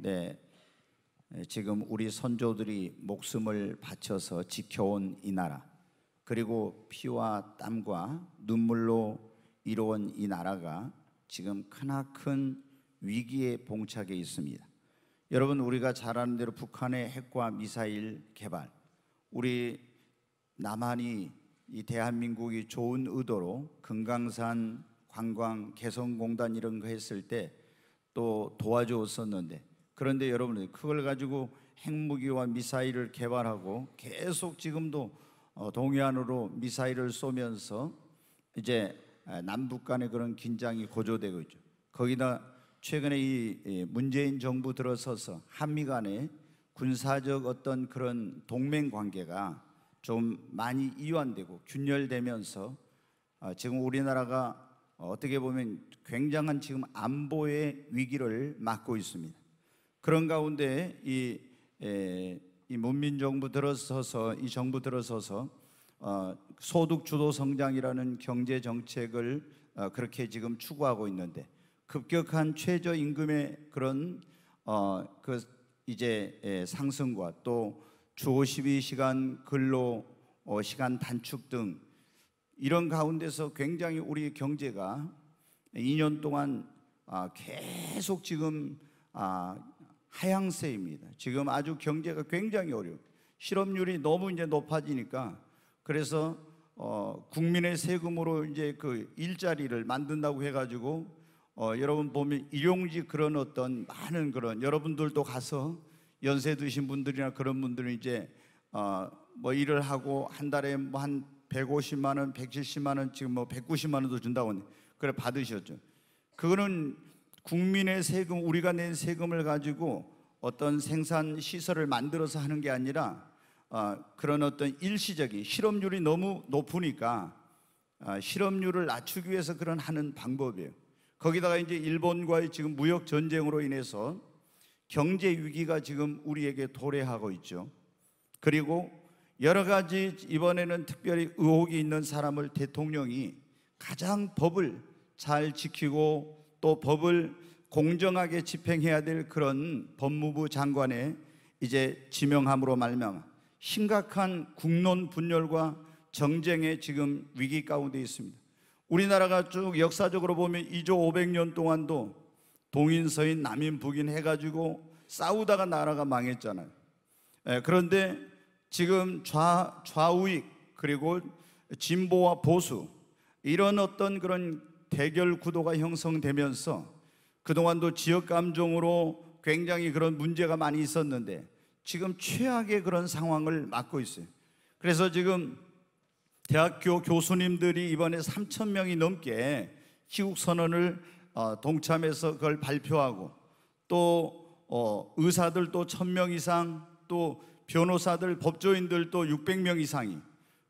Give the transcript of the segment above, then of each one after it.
네. 네, 지금 우리 선조들이 목숨을 바쳐서 지켜온 이 나라 그리고 피와 땀과 눈물로 이루어온 이 나라가 지금 크나큰 위기에 봉착해 있습니다. 여러분 우리가 잘 아는 대로 북한의 핵과 미사일 개발 우리 남한이 이 대한민국이 좋은 의도로 금강산 관광 개성공단 이런 거 했을 때 또 도와줬었는데 그런데 여러분 들 그걸 가지고 핵무기와 미사일을 개발하고 계속 지금도 어, 동해안으로 미사일을 쏘면서 이제 아, 남북 간의 그런 긴장이 고조되고 있죠. 거기다 최근에 이 문재인 정부 들어서서 한미 간의 군사적 어떤 그런 동맹 관계가 좀 많이 이완되고 균열되면서 아, 지금 우리나라가 어떻게 보면 굉장한 지금 안보의 위기를 맞고 있습니다. 그런 가운데 이, 에, 이 문민 정부 들어서서 이 정부 들어서서 어, 소득 주도 성장이라는 경제 정책을 어, 그렇게 지금 추구하고 있는데 급격한 최저 임금의 그런 어, 그 이제 에, 상승과 또 주 52시간 근로 어, 시간 단축 등 이런 가운데서 굉장히 우리 경제가 2년 동안 아, 계속 지금 아, 하향세입니다. 지금 아주 경제가 굉장히 어려워. 실업률이 너무 이제 높아지니까 그래서 어, 국민의 세금으로 이제 그 일자리를 만든다고 해가지고 어, 여러분 보면 일용직 그런 어떤 많은 그런 여러분들도 가서 연세 드신 분들이나 그런 분들은 이제 어, 뭐 일을 하고 한 달에 뭐 한 150만 원, 170만 원 지금 뭐 190만 원도 준다고 그래 받으셨죠. 그거는 국민의 세금, 우리가 낸 세금을 가지고 어떤 생산 시설을 만들어서 하는 게 아니라 어, 그런 어떤 일시적인 실업률이 너무 높으니까 어, 실업률을 낮추기 위해서 그런 하는 방법이에요. 거기다가 이제 일본과의 지금 무역 전쟁으로 인해서 경제 위기가 지금 우리에게 도래하고 있죠. 그리고 여러 가지 이번에는 특별히 의혹이 있는 사람을 대통령이 가장 법을 잘 지키고 또 법을 공정하게 집행해야 될 그런 법무부 장관의 이제 지명함으로 말미암아 심각한 국론 분열과 정쟁의 지금 위기 가운데 있습니다. 우리나라가 쭉 역사적으로 보면 2조 500년 동안도 동인 서인 남인 북인 해가지고 싸우다가 나라가 망했잖아요. 예, 그런데 지금 좌, 좌우익 그리고 진보와 보수 이런 어떤 그런 대결 구도가 형성되면서 그동안도 지역 감정으로 굉장히 그런 문제가 많이 있었는데 지금 최악의 그런 상황을 맞고 있어요. 그래서 지금 대학교 교수님들이 이번에 3천 명이 넘게 희국 선언을 어, 동참해서 그걸 발표하고 또 어, 의사들 도 1,000명 이상 또 변호사들 법조인들 도 600명 이상이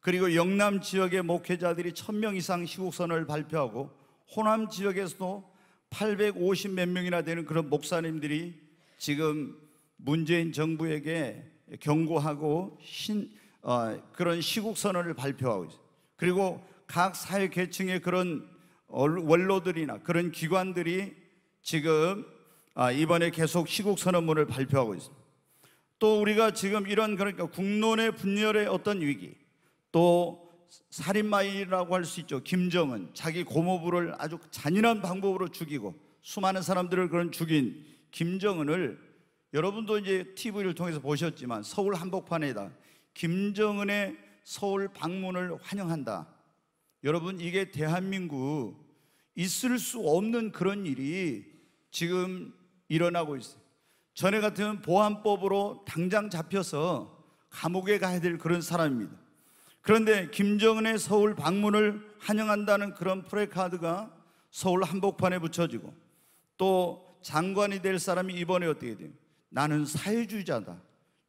그리고 영남 지역의 목회자들이 1,000명 이상 희국 선언을 발표하고 호남 지역에서도 850 몇 명이나 되는 그런 목사님들이 지금 문재인 정부에게 경고하고 신, 어, 그런 시국선언을 발표하고 있어요. 그리고 각 사회계층의 그런 원로들이나 그런 기관들이 지금 아, 이번에 계속 시국선언문을 발표하고 있습니다. 또 우리가 지금 이런 그러니까 국론의 분열의 어떤 위기 또 살인마이라고 할 수 있죠. 김정은 자기 고모부를 아주 잔인한 방법으로 죽이고 수많은 사람들을 그런 죽인 김정은을 여러분도 이제 TV를 통해서 보셨지만 서울 한복판에다 김정은의 서울 방문을 환영한다. 여러분 이게 대한민국 있을 수 없는 그런 일이 지금 일어나고 있어요. 전에 같으면 보안법으로 당장 잡혀서 감옥에 가야 될 그런 사람입니다. 그런데 김정은의 서울 방문을 환영한다는 그런 프레카드가 서울 한복판에 붙여지고 또 장관이 될 사람이 이번에 어떻게 돼요? 나는 사회주의자다.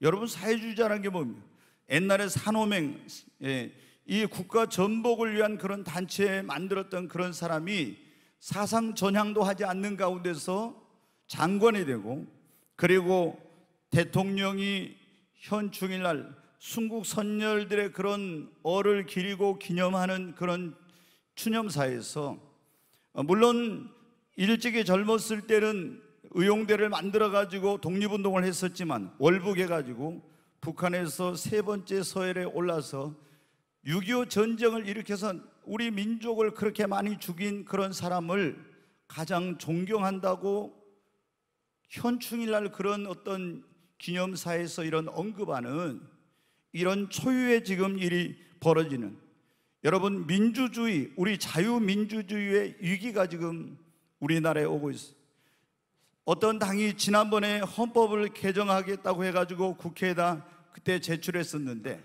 여러분 사회주의자라는 게 뭡니까? 옛날에 산호맹 예, 이 국가 전복을 위한 그런 단체 만들었던 그런 사람이 사상 전향도 하지 않는 가운데서 장관이 되고 그리고 대통령이 현충일 날 순국 선열들의 그런 어를 기리고 기념하는 그런 추념사에서 어, 물론 일찍이 젊었을 때는 의용대를 만들어 가지고 독립운동을 했었지만 월북해 가지고 북한에서 세 번째 서열에 올라서 6.25 전쟁을 일으켜서 우리 민족을 그렇게 많이 죽인 그런 사람을 가장 존경한다고 현충일날 그런 어떤 기념사에서 이런 언급하는 이런 초유의 지금 일이 벌어지는 여러분 민주주의 우리 자유민주주의의 위기가 지금 우리나라에 오고 있어. 어떤 당이 지난번에 헌법을 개정하겠다고 해가지고 국회에다 그때 제출했었는데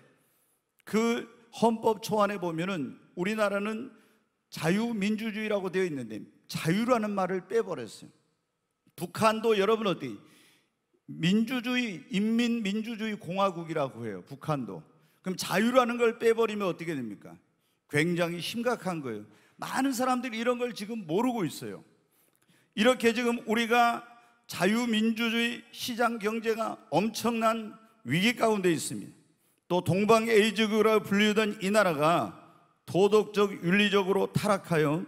그 헌법 초안에 보면은 우리나라는 자유민주주의라고 되어 있는데 자유라는 말을 빼버렸어요. 북한도 여러분 어디 민주주의 인민 민주주의 공화국이라고 해요. 북한도. 그럼 자유라는 걸 빼버리면 어떻게 됩니까? 굉장히 심각한 거예요. 많은 사람들이 이런 걸 지금 모르고 있어요. 이렇게 지금 우리가 자유민주주의 시장 경제가 엄청난 위기 가운데 있습니다. 또 동방 에이즈국라 불리던 이 나라가 도덕적 윤리적으로 타락하여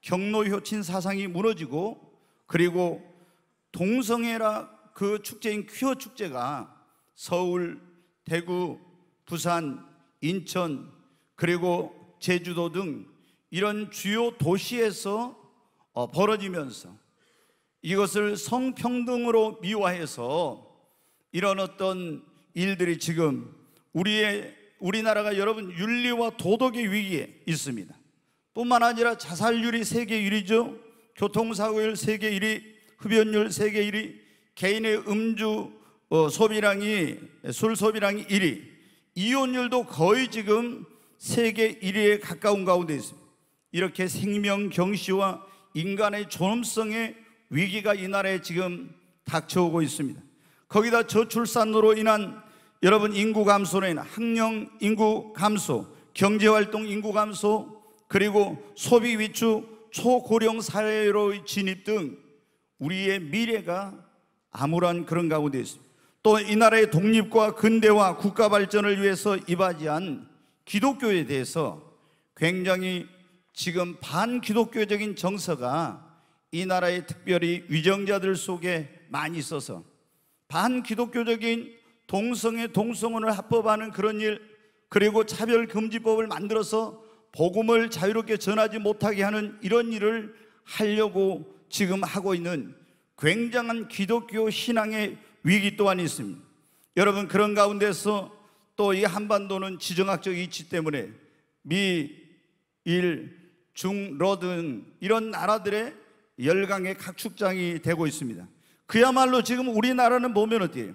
경로효친 사상이 무너지고 그리고 동성애라 그 축제인 퀴어 축제가 서울, 대구, 부산, 인천, 그리고 제주도 등 이런 주요 도시에서 어, 벌어지면서 이것을 성평등으로 미화해서 이런 어떤 일들이 지금 우리의 우리나라가 여러분 윤리와 도덕의 위기에 있습니다. 뿐만 아니라 자살률이 세계 1위죠. 교통사고율 세계 1위, 흡연율 세계 1위, 개인의 음주 어, 소비량이 술 소비량이 1위, 이혼율도 거의 지금 세계 1위에 가까운 가운데 있습니다. 이렇게 생명 경시와 인간의 존엄성의 위기가 이 나라에 지금 닥쳐오고 있습니다. 거기다 저출산으로 인한 여러분 인구 감소로 인한 학령 인구 감소, 경제 활동 인구 감소, 그리고 소비 위축, 초고령 사회로의 진입 등 우리의 미래가 암울한 그런 가운데 있습니다. 또이 나라의 독립과 근대와 국가 발전을 위해서 이바지한 기독교에 대해서 굉장히 지금 반기독교적인 정서가 이 나라의 특별히 위정자들 속에 많이 있어서 반기독교적인 동성애 동성원을 합법하는 그런 일 그리고 차별금지법을 만들어서 복음을 자유롭게 전하지 못하게 하는 이런 일을 하려고 지금 하고 있는 굉장한 기독교 신앙의 위기 또한 있습니다. 여러분 그런 가운데서 또 이 한반도는 지정학적 위치 때문에 미, 일, 중, 러등 이런 나라들의 열강의 각축장이 되고 있습니다. 그야말로 지금 우리나라는 보면 어때요?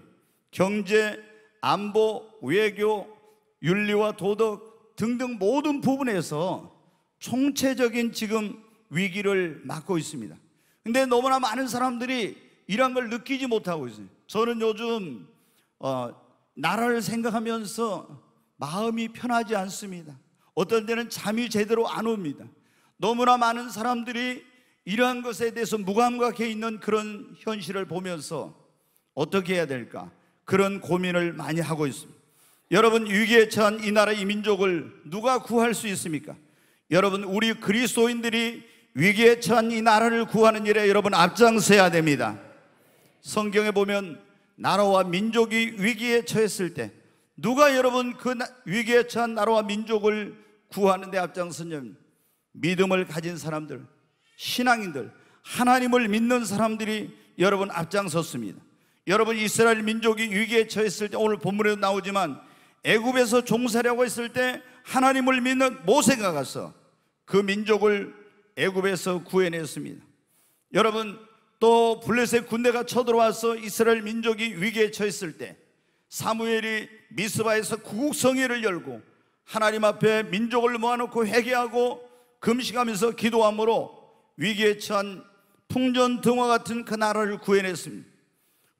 경제, 안보, 외교, 윤리와 도덕 등등 모든 부분에서 총체적인 지금 위기를 맞고 있습니다. 근데 너무나 많은 사람들이 이런 걸 느끼지 못하고 있어요. 저는 요즘 어, 나라를 생각하면서 마음이 편하지 않습니다. 어떤 때는 잠이 제대로 안 옵니다. 너무나 많은 사람들이 이러한 것에 대해서 무감각해 있는 그런 현실을 보면서 어떻게 해야 될까? 그런 고민을 많이 하고 있습니다. 여러분, 위기에 처한 이 나라 이 민족을 누가 구할 수 있습니까? 여러분, 우리 그리스도인들이 위기에 처한 이 나라를 구하는 일에 여러분 앞장서야 됩니다. 성경에 보면 나라와 민족이 위기에 처했을 때 누가 여러분 그 위기에 처한 나라와 민족을 구하는 데 앞장서냐면 믿음을 가진 사람들, 신앙인들, 하나님을 믿는 사람들이 여러분 앞장섰습니다. 여러분 이스라엘 민족이 위기에 처했을 때 오늘 본문에도 나오지만 애굽에서 종살이하고 있을 때 하나님을 믿는 모세가 가서 그 민족을 애굽에서 구해냈습니다. 여러분 또 블레셋 군대가 쳐들어와서 이스라엘 민족이 위기에 처했을 때 사무엘이 미스바에서 구국성회를 열고 하나님 앞에 민족을 모아놓고 회개하고 금식하면서 기도함으로 위기에 처한 풍전등화 같은 그 나라를 구해냈습니다.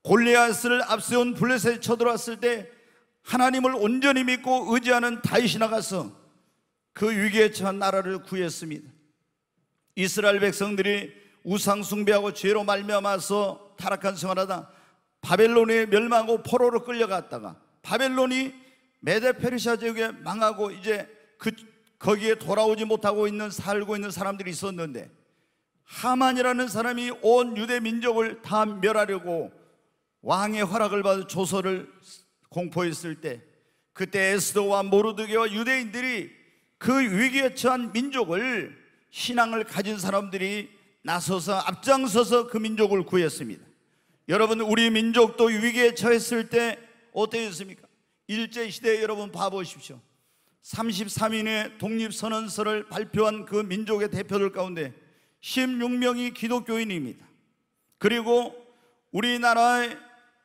골리앗을 앞세운 블레셋이 쳐들어왔을 때 하나님을 온전히 믿고 의지하는 다윗이 나가서 그 위기에 처한 나라를 구했습니다. 이스라엘 백성들이 우상 숭배하고 죄로 말미암아서 타락한 생활하다 바벨론에 멸망하고 포로로 끌려갔다가 바벨론이 메데 페르시아 지역에 망하고 이제 그 거기에 돌아오지 못하고 있는 살고 있는 사람들이 있었는데 하만이라는 사람이 온 유대 민족을 다 멸하려고 왕의 허락을 받아 조서를 공포했을 때 그때 에스도와 모르드게와 유대인들이 그 위기에 처한 민족을 신앙을 가진 사람들이 나서서 앞장서서 그 민족을 구했습니다. 여러분 우리 민족도 위기에 처했을 때어떻습니까 일제 시대 여러분 봐 보십시오. 33인의 독립선언서를 발표한 그 민족의 대표들 가운데 16명이 기독교인입니다. 그리고 우리나라의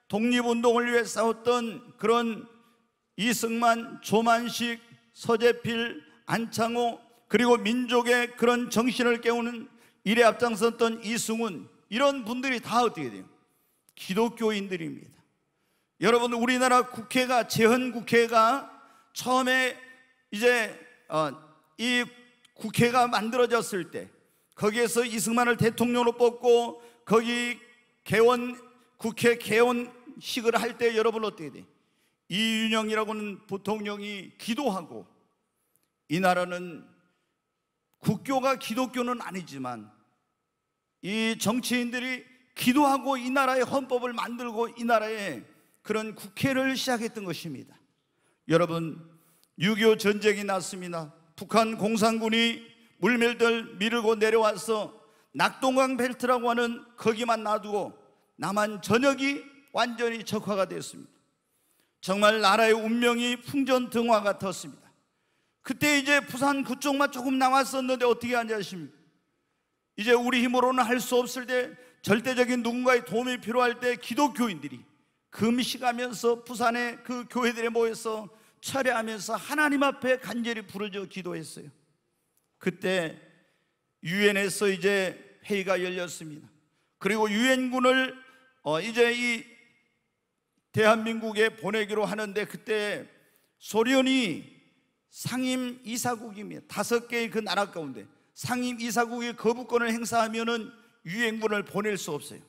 독립운동을 위해 싸웠던 그런 이승만, 조만식, 서재필, 안창호, 그리고 민족의 그런 정신을 깨우는 일에 앞장섰던 이승훈 이런 분들이 다 어떻게 돼요? 기독교인들입니다. 여러분 우리나라 국회가 재헌 국회가 처음에 이제 어, 이 국회가 만들어졌을 때 거기에서 이승만을 대통령으로 뽑고 거기 개원 국회 개원식을 할 때 여러분 어떻게 돼? 이윤영이라고는 부통령이 기도하고 이 나라는 국교가 기독교는 아니지만 이 정치인들이 기도하고 이 나라의 헌법을 만들고 이 나라의 그런 국회를 시작했던 것입니다. 여러분, 6.25 전쟁이 났습니다. 북한 공산군이 물밀들 밀고 내려와서 낙동강 벨트라고 하는 거기만 놔두고 남한 전역이 완전히 적화가 되었습니다. 정말 나라의 운명이 풍전등화 같았습니다. 그때 이제 부산 그쪽만 조금 남았었는데 어떻게 앉아십니까 이제 우리 힘으로는 할 수 없을 때 절대적인 누군가의 도움이 필요할 때 기독교인들이 금식하면서 부산의 그 교회들에 모여서 철회하면서 하나님 앞에 간절히 부르짖 기도했어요. 그때 유엔에서 이제 회의가 열렸습니다. 그리고 유엔군을 어, 이제 이 대한민국에 보내기로 하는데 그때 소련이 상임 이사국이며 다섯 개의 그 나라 가운데 상임 이사국이 거부권을 행사하면은 유행군을 보낼 수 없어요.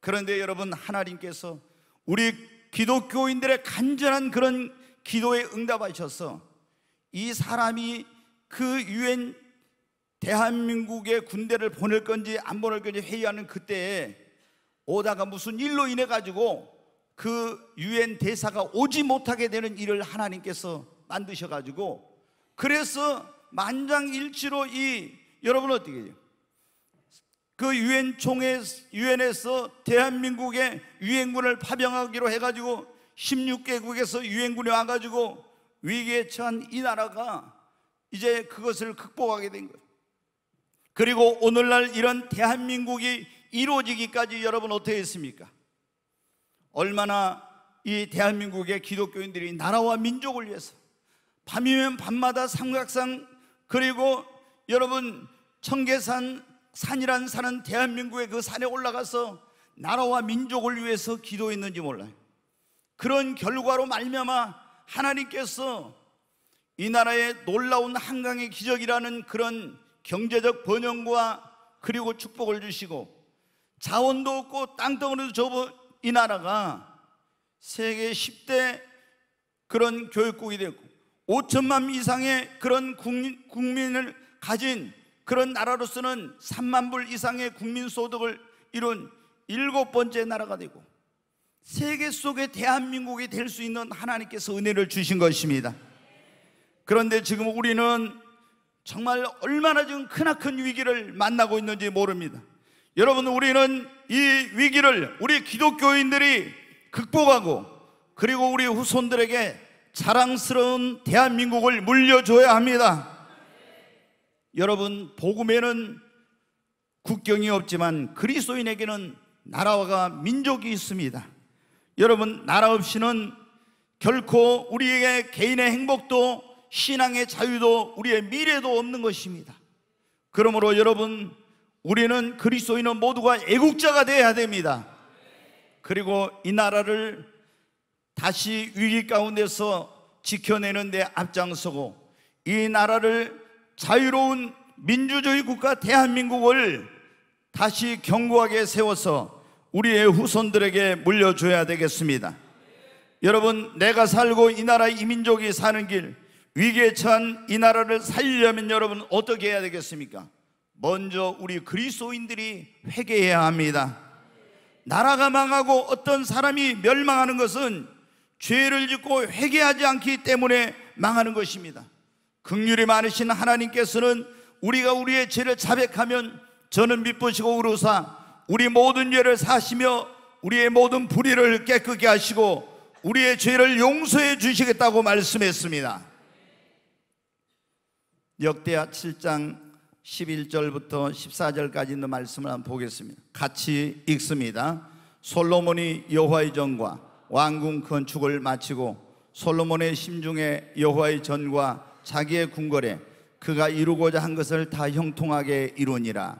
그런데 여러분 하나님께서 우리 기독교인들의 간절한 그런 기도에 응답하셔서 이 사람이 그 유엔 대한민국의 군대를 보낼 건지 안 보낼 건지 회의하는 그때에 오다가 무슨 일로 인해 가지고 그 유엔 대사가 오지 못하게 되는 일을 하나님께서 만드셔가지고 그래서 만장일치로 이 여러분 어떻게 해요? 그 유엔 총회 유엔에서 대한민국에 유엔군을 파병하기로 해가지고 16개국에서 유엔군이 와가지고 위기에 처한 이 나라가 이제 그것을 극복하게 된 거예요. 그리고 오늘날 이런 대한민국이 이루어지기까지 여러분 어떻게 했습니까? 얼마나 이 대한민국의 기독교인들이 나라와 민족을 위해서 밤이면 밤마다 삼각산 그리고 여러분 청계산 산이란 산은 대한민국의 그 산에 올라가서 나라와 민족을 위해서 기도했는지 몰라요. 그런 결과로 말미암아 하나님께서 이 나라의 놀라운 한강의 기적이라는 그런 경제적 번영과 그리고 축복을 주시고 자원도 없고 땅덩어리도 좁은 이 나라가 세계 10대 그런 교육국이 되고 5천만 이상의 그런 국민, 을 가진 그런 나라로서는 3만 불 이상의 국민 소득을 이룬 일곱 번째 나라가 되고 세계 속의 대한민국이 될 수 있는 하나님께서 은혜를 주신 것입니다. 그런데 지금 우리는 정말 얼마나 지금 크나큰 위기를 만나고 있는지 모릅니다. 여러분, 우리는 이 위기를 우리 기독교인들이 극복하고 그리고 우리 후손들에게 자랑스러운 대한민국을 물려줘야 합니다. 여러분, 복음에는 국경이 없지만 그리스도인에게는 나라와 민족이 있습니다. 여러분, 나라 없이는 결코 우리에게 개인의 행복도 신앙의 자유도 우리의 미래도 없는 것입니다. 그러므로 여러분, 우리는 그리스도인은 모두가 애국자가 되어야 됩니다. 그리고 이 나라를 다시 위기 가운데서 지켜내는 데 앞장서고 이 나라를 자유로운 민주주의 국가 대한민국을 다시 견고하게 세워서 우리의 후손들에게 물려줘야 되겠습니다. 여러분, 내가 살고 이 나라 이 민족이 사는 길, 위기에 처한 이 나라를 살려면 여러분 어떻게 해야 되겠습니까? 먼저 우리 그리스도인들이 회개해야 합니다. 나라가 망하고 어떤 사람이 멸망하는 것은 죄를 짓고 회개하지 않기 때문에 망하는 것입니다. 극률이 많으신 하나님께서는 우리가 우리의 죄를 자백하면 저는 미쁘시고 우루사 우리 모든 죄를 사시며 우리의 모든 불의를 깨끗게 하시고 우리의 죄를 용서해 주시겠다고 말씀했습니다. 역대하 7장 11절부터 14절까지 있는 말씀을 한번 보겠습니다. 같이 읽습니다. 솔로몬이 여호와의 전과 왕궁 건축을 마치고 솔로몬의 심중에 여호와의 전과 자기의 궁궐에 그가 이루고자 한 것을 다 형통하게 이루니라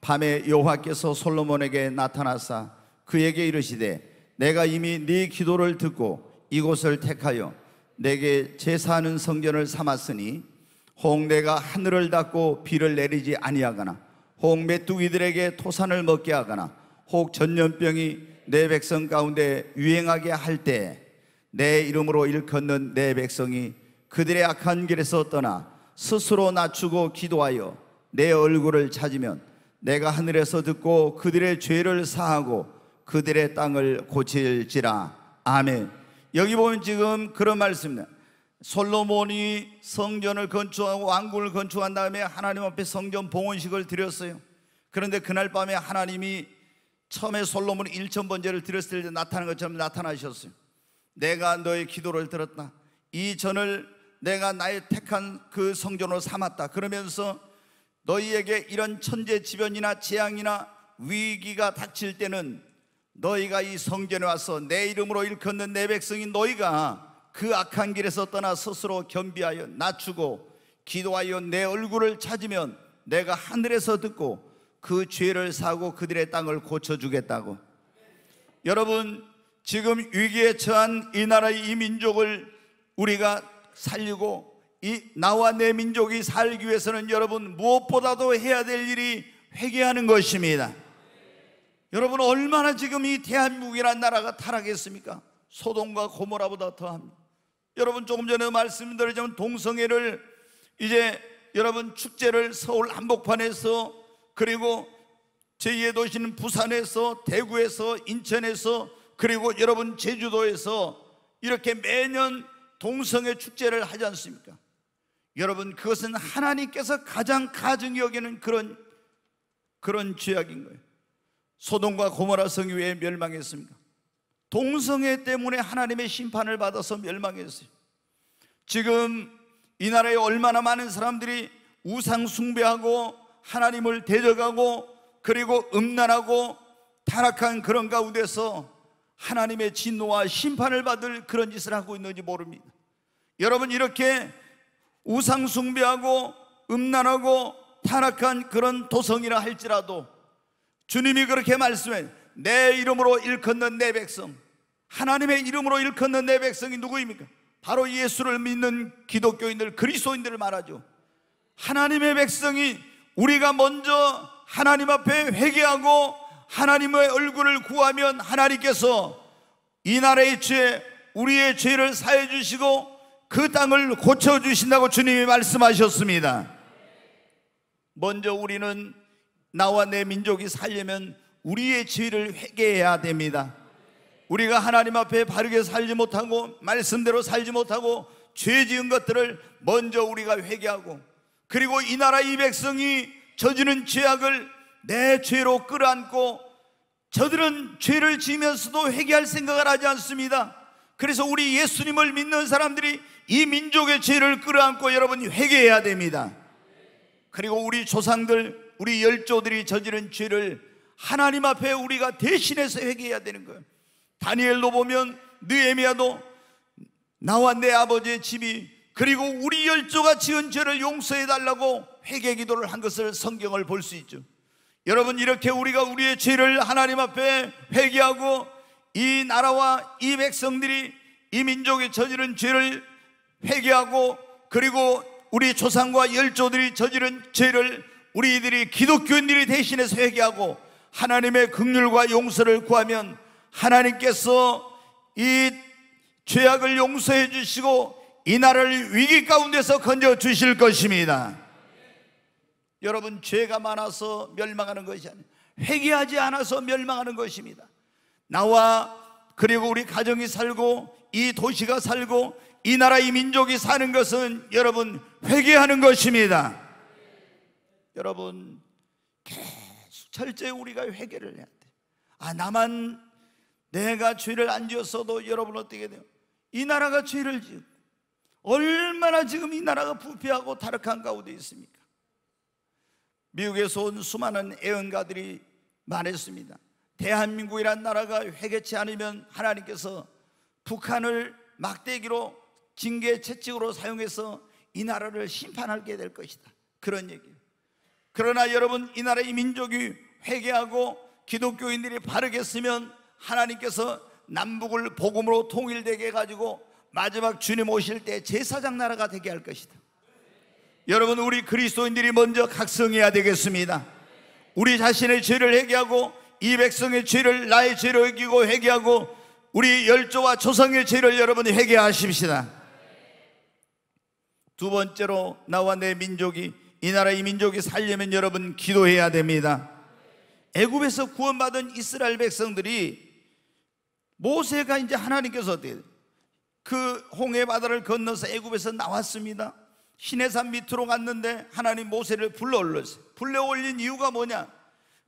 밤에 여호와께서 솔로몬에게 나타나사 그에게 이르시되 내가 이미 네 기도를 듣고 이곳을 택하여 내게 제사하는 성전을 삼았으니 혹 내가 하늘을 닫고 비를 내리지 아니하거나 혹 메뚜기들에게 토산을 먹게 하거나 혹 전염병이 내 백성 가운데 유행하게 할 때 내 이름으로 일컫는 내 백성이 그들의 악한 길에서 떠나 스스로 낮추고 기도하여 내 얼굴을 찾으면 내가 하늘에서 듣고 그들의 죄를 사하고 그들의 땅을 고칠지라. 아멘. 여기 보면 지금 그런 말씀입니다. 솔로몬이 성전을 건축하고 왕궁을 건축한 다음에 하나님 앞에 성전 봉헌식을 드렸어요. 그런데 그날 밤에 하나님이 처음에 솔로몬 은 1천 번제를 드렸을 때 나타난 것처럼 나타나셨어요. 내가 너의 기도를 들었다. 이 전을 내가 나의 택한 그 성전으로 삼았다. 그러면서 너희에게 이런 천재지변이나 재앙이나 위기가 닥칠 때는 너희가 이 성전에 와서 내 이름으로 일컫는 내 백성인 너희가 그 악한 길에서 떠나 스스로 겸비하여 낮추고 기도하여 내 얼굴을 찾으면 내가 하늘에서 듣고 그 죄를 사고 그들의 땅을 고쳐주겠다고. 여러분, 지금 위기에 처한 이 나라의 이 민족을 우리가 살리고 이 나와 내 민족이 살기 위해서는 여러분 무엇보다도 해야 될 일이 회개하는 것입니다. 여러분 얼마나 지금 이 대한민국이라는 나라가 타락했습니까? 소동과 고모라보다 더합니다. 여러분 조금 전에 말씀드렸지만 동성애를 이제 여러분 축제를 서울 한복판에서 그리고 제2의 도시는 부산에서 대구에서 인천에서 그리고 여러분 제주도에서 이렇게 매년 동성애 축제를 하지 않습니까? 여러분 그것은 하나님께서 가장 가증 여기는 그런 그런 죄악인 거예요. 소돔과 고모라 성이 왜 멸망했습니까? 동성애 때문에 하나님의 심판을 받아서 멸망했어요. 지금 이 나라에 얼마나 많은 사람들이 우상 숭배하고 하나님을 대적하고 그리고 음란하고 타락한 그런 가운데서 하나님의 진노와 심판을 받을 그런 짓을 하고 있는지 모릅니다. 여러분 이렇게 우상 숭배하고 음란하고 타락한 그런 도성이라 할지라도 주님이 그렇게 말씀해 내 이름으로 일컫는 내 백성 하나님의 이름으로 일컫는 내 백성이 누구입니까? 바로 예수를 믿는 기독교인들 그리스도인들을 말하죠. 하나님의 백성이 우리가 먼저 하나님 앞에 회개하고 하나님의 얼굴을 구하면 하나님께서 이 나라의 죄, 우리의 죄를 사해 주시고 그 땅을 고쳐 주신다고 주님이 말씀하셨습니다. 먼저 우리는 나와 내 민족이 살려면 우리의 죄를 회개해야 됩니다. 우리가 하나님 앞에 바르게 살지 못하고 말씀대로 살지 못하고 죄 지은 것들을 먼저 우리가 회개하고 그리고 이 나라 이 백성이 저지른 죄악을 내 죄로 끌어안고 저들은 죄를 지으면서도 회개할 생각을 하지 않습니다. 그래서 우리 예수님을 믿는 사람들이 이 민족의 죄를 끌어안고 여러분 회개해야 됩니다. 그리고 우리 조상들, 우리 열조들이 저지른 죄를 하나님 앞에 우리가 대신해서 회개해야 되는 거예요. 다니엘로 보면 느에미아도 나와 내 아버지의 집이 그리고 우리 열조가 지은 죄를 용서해 달라고 회개 기도를 한 것을 성경을 볼 수 있죠. 여러분 이렇게 우리가 우리의 죄를 하나님 앞에 회개하고 이 나라와 이 백성들이 이 민족이 저지른 죄를 회개하고 그리고 우리 조상과 열조들이 저지른 죄를 우리들이 기독교인들이 대신해서 회개하고 하나님의 긍휼과 용서를 구하면 하나님께서 이 죄악을 용서해 주시고 이 나라를 위기 가운데서 건져 주실 것입니다. 여러분 죄가 많아서 멸망하는 것이 아니라 회개하지 않아서 멸망하는 것입니다. 나와 그리고 우리 가정이 살고 이 도시가 살고 이 나라 이 민족이 사는 것은 여러분 회개하는 것입니다. 여러분 계속 철저히 우리가 회개를 해야 돼. 아 나만 내가 죄를 안 지었어도 여러분 어떻게 돼요? 이 나라가 죄를 지고 얼마나 지금 이 나라가 부패하고 타락한 가운데 있습니까? 미국에서 온 수많은 애언가들이 말했습니다. 대한민국이란 나라가 회개치 않으면 하나님께서 북한을 막대기로 징계 채찍으로 사용해서 이 나라를 심판하게 될 것이다. 그런 얘기 그러나 여러분 이 나라의 민족이 회개하고 기독교인들이 바르게 쓰면 하나님께서 남북을 복음으로 통일되게 가지고 마지막 주님 오실 때 제사장 나라가 되게 할 것이다. 여러분 우리 그리스도인들이 먼저 각성해야 되겠습니다. 우리 자신의 죄를 회개하고 이 백성의 죄를 나의 죄로 여기고 회개하고 우리 열조와 조상의 죄를 여러분이 회개하십시다. 두 번째로 나와 내 민족이 이 나라 이 민족이 살려면 여러분 기도해야 됩니다. 애굽에서 구원받은 이스라엘 백성들이 모세가 이제 하나님께서 어떻게 그 홍해 바다를 건너서 애굽에서 나왔습니다. 시내산 밑으로 갔는데 하나님 모세를 불러 올렸어요. 불러 올린 이유가 뭐냐?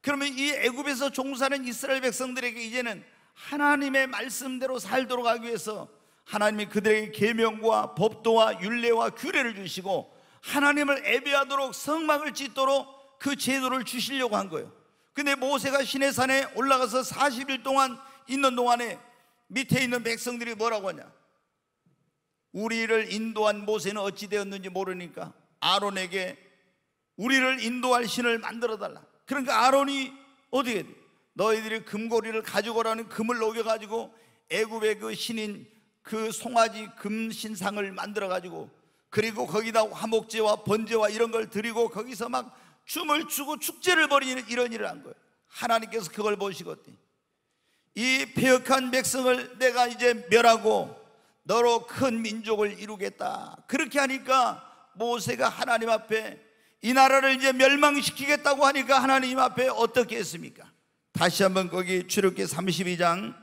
그러면 이 애굽에서 종사하는 이스라엘 백성들에게 이제는 하나님의 말씀대로 살도록 하기 위해서 하나님이 그들에게 계명과 법도와 윤례와 규례를 주시고 하나님을 예배하도록 성막을 짓도록 그 제도를 주시려고 한 거예요. 근데 모세가 시내산에 올라가서 40일 동안 있는 동안에 밑에 있는 백성들이 뭐라고 하냐? 우리를 인도한 모세는 어찌 되었는지 모르니까 아론에게 우리를 인도할 신을 만들어 달라. 그러니까 아론이 어디에 너희들이 금고리를 가지고라는 오 금을 녹여 가지고 애굽의 그 신인 그 송아지 금 신상을 만들어 가지고 그리고 거기다 화목제와 번제와 이런 걸 드리고 거기서 막 춤을 추고 축제를 벌이는 이런 일을 한 거예요. 하나님께서 그걸 보시거든이 폐역한 백성을 내가 이제 멸하고 너로 큰 민족을 이루겠다. 그렇게 하니까 모세가 하나님 앞에 이 나라를 이제 멸망시키겠다고 하니까 하나님 앞에 어떻게 했습니까? 다시 한번 거기 출애굽기 32장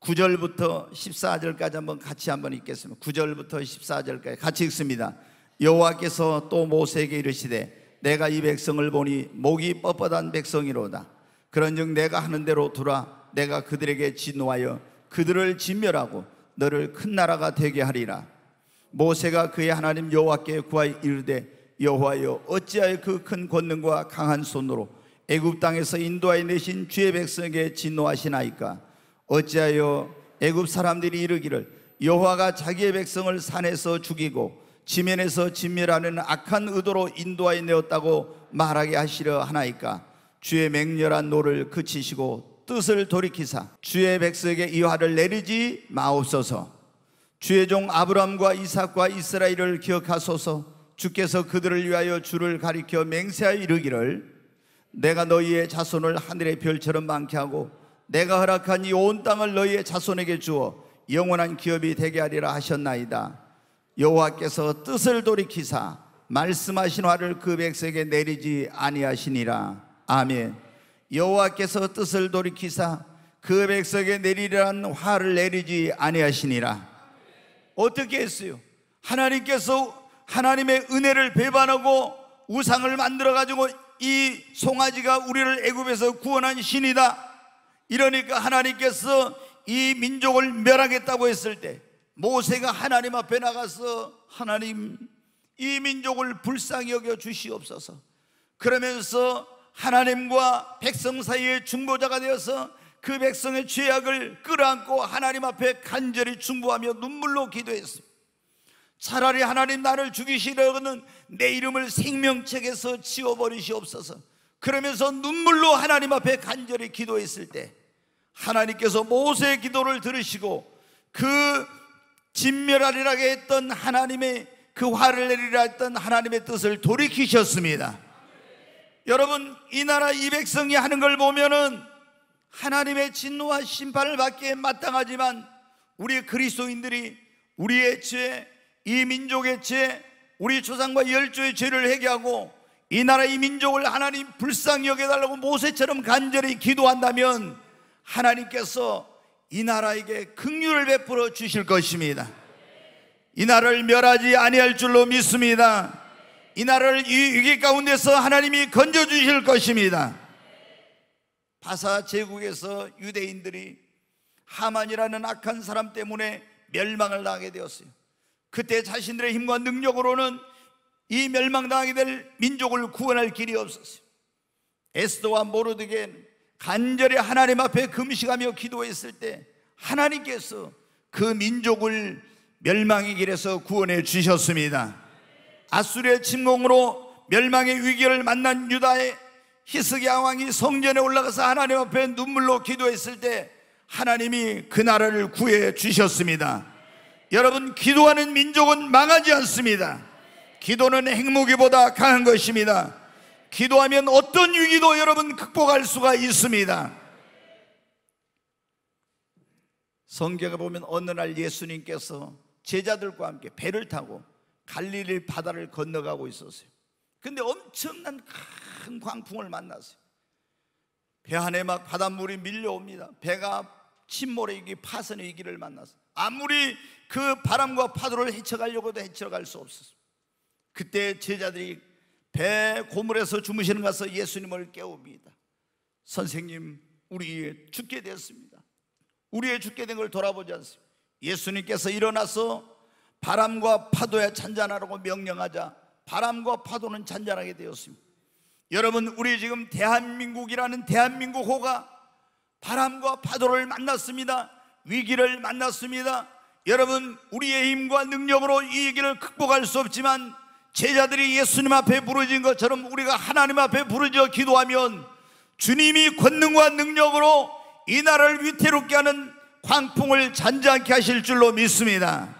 9절부터 14절까지 한번 같이 한번 읽겠습니다. 9절부터 14절까지 같이 읽습니다. 여호와께서 또 모세에게 이르시되 내가 이 백성을 보니 목이 뻣뻣한 백성이로다. 그런즉 내가 하는 대로 두라 내가 그들에게 진노하여 그들을 진멸하고 너를 큰 나라가 되게 하리라. 모세가 그의 하나님 여호와께 구하여 이르되 여호와여 어찌하여 그 큰 권능과 강한 손으로 애굽 땅에서 인도하여 내신 주의 백성에게 진노하시나이까 어찌하여 애굽 사람들이 이르기를 여호와가 자기의 백성을 산에서 죽이고 지면에서 진멸하는 악한 의도로 인도하여 내었다고 말하게 하시려 하나이까 주의 맹렬한 노를 그치시고 뜻을 돌이키사 주의 백성에게 이 화를 내리지 마옵소서 주의 종 아브람과 이삭과 이스라엘을 기억하소서 주께서 그들을 위하여 주를 가리켜 맹세하여 이르기를 내가 너희의 자손을 하늘의 별처럼 많게 하고 내가 허락한 이 온 땅을 너희의 자손에게 주어 영원한 기업이 되게 하리라 하셨나이다 여호와께서 뜻을 돌이키사 말씀하신 화를 그 백성에게 내리지 아니하시니라 아멘 여호와께서 뜻을 돌이키사 그 백성에 내리라는 화를 내리지 아니하시니라. 어떻게 했어요? 하나님께서 하나님의 은혜를 배반하고 우상을 만들어 가지고 이 송아지가 우리를 애굽에서 구원한 신이다. 이러니까 하나님께서 이 민족을 멸하겠다고 했을 때 모세가 하나님 앞에 나가서 하나님 이 민족을 불쌍히 여겨 주시옵소서. 그러면서 하나님과 백성 사이의 중보자가 되어서 그 백성의 죄악을 끌어안고 하나님 앞에 간절히 중보하며 눈물로 기도했습니다. 차라리 하나님 나를 죽이시려고는 내 이름을 생명책에서 지워버리시옵소서. 그러면서 눈물로 하나님 앞에 간절히 기도했을 때 하나님께서 모세의 기도를 들으시고 그진멸하리라 했던 하나님의 그 화를 내리라 했던 하나님의 뜻을 돌이키셨습니다. 여러분 이 나라 이 백성이 하는 걸 보면은 하나님의 진노와 심판을 받기에 마땅하지만 우리 그리스도인들이 우리의 죄, 이 민족의 죄, 우리 조상과 열조의 죄를 회개하고 이 나라 이 민족을 하나님 불쌍히 여겨달라고 모세처럼 간절히 기도한다면 하나님께서 이 나라에게 긍휼을 베풀어 주실 것입니다. 이 나라를 멸하지 아니할 줄로 믿습니다. 이 나라를 이 위기 가운데서 하나님이 건져 주실 것입니다. 바사 제국에서 유대인들이 하만이라는 악한 사람 때문에 멸망을 당하게 되었어요. 그때 자신들의 힘과 능력으로는 이 멸망당하게 될 민족을 구원할 길이 없었어요. 에스더와 모르드겐 간절히 하나님 앞에 금식하며 기도했을 때 하나님께서 그 민족을 멸망의 길에서 구원해 주셨습니다. 아수르의 침공으로 멸망의 위기를 만난 유다의 히스기야 왕이 성전에 올라가서 하나님 앞에 눈물로 기도했을 때 하나님이 그 나라를 구해 주셨습니다. 여러분 기도하는 민족은 망하지 않습니다. 기도는 핵무기보다 강한 것입니다. 기도하면 어떤 위기도 여러분 극복할 수가 있습니다. 성경에 보면 어느 날 예수님께서 제자들과 함께 배를 타고 갈릴리 바다를 건너가고 있었어요. 근데 엄청난 큰 광풍을 만났어요. 배 안에 막 바닷물이 밀려옵니다. 배가 침몰의위기, 파선의 위기를 만났어. 아무리 그 바람과 파도를 헤쳐가려고도 헤쳐갈 수 없었어. 그때 제자들이 배 고물에서 주무시는 가서 예수님을 깨웁니다. 선생님, 우리 죽게 되었습니다 우리의 죽게 된 걸 돌아보지 않습니다. 예수님께서 일어나서 바람과 파도에 잔잔하라고 명령하자 바람과 파도는 잔잔하게 되었습니다. 여러분, 우리 지금 대한민국이라는 대한민국 호가 바람과 파도를 만났습니다. 위기를 만났습니다. 여러분, 우리의 힘과 능력으로 이 위기를 극복할 수 없지만 제자들이 예수님 앞에 부르짖 것처럼 우리가 하나님 앞에 부르짖어 기도하면 주님이 권능과 능력으로 이 나라를 위태롭게 하는 광풍을 잔잔케 하실 줄로 믿습니다.